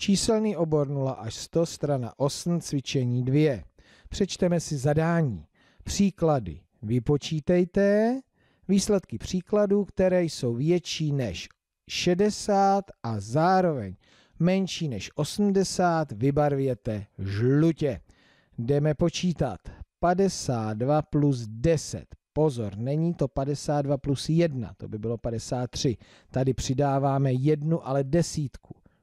Číselný obor 0 až 100, strana 8, cvičení 2. Přečteme si zadání. Příklady. Vypočítejte výsledky příkladů, které jsou větší než 60 a zároveň menší než 80, vybarvěte žlutě. Jdeme počítat. 52 plus 10. Pozor, není to 52 plus 1, to by bylo 53. Tady přidáváme jednu, ale desítku.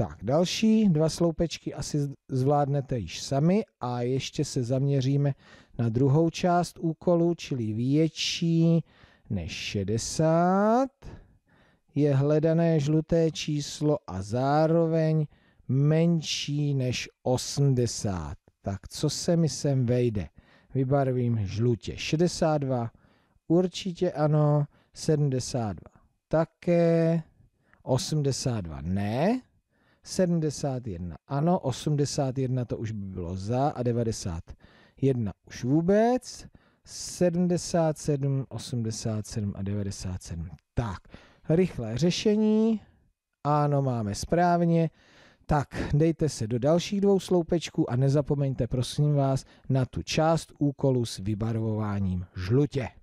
Tak, další dva sloupečky asi zvládnete již sami a ještě se zaměříme na druhou část úkolu, čili větší než 60 je hledané žluté číslo a zároveň menší než 80. Tak co se mi sem vejde? Vybarvím žlutě 62, určitě ano, 72 také, 82 ne, 71 ano, 81 to už by bylo za a 91 už vůbec. 77, 87 a 97. Tak, rychlé řešení. Ano, máme správně. Tak, dejte se do dalších dvou sloupečků a nezapomeňte, prosím vás, na tu část úkolu s vybarvováním žlutě.